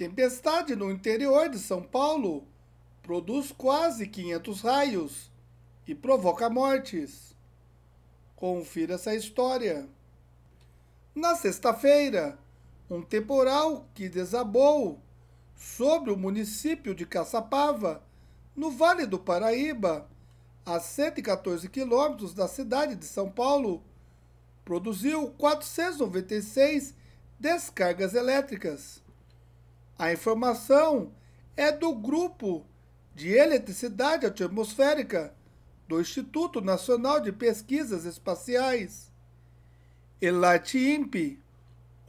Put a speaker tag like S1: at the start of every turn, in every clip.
S1: Tempestade no interior de São Paulo produz quase 500 raios e provoca mortes. Confira essa história. Na sexta-feira, um temporal que desabou sobre o município de Caçapava, no Vale do Paraíba, a 114 quilômetros da cidade de São Paulo, produziu 496 descargas elétricas. A informação é do grupo de eletricidade atmosférica do Instituto Nacional de Pesquisas Espaciais. Elati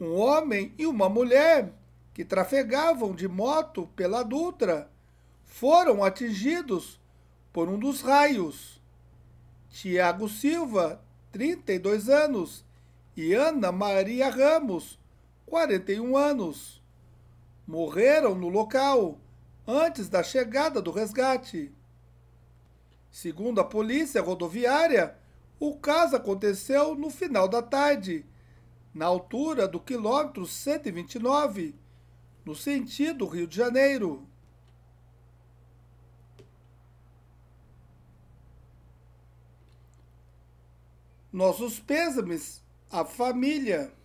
S1: um homem e uma mulher que trafegavam de moto pela Dutra, foram atingidos por um dos raios. Tiago Silva, 32 anos, e Ana Maria Ramos, 41 anos morreram no local antes da chegada do resgate. Segundo a polícia rodoviária, o caso aconteceu no final da tarde, na altura do quilômetro 129, no sentido Rio de Janeiro. Nossos pêsames à família.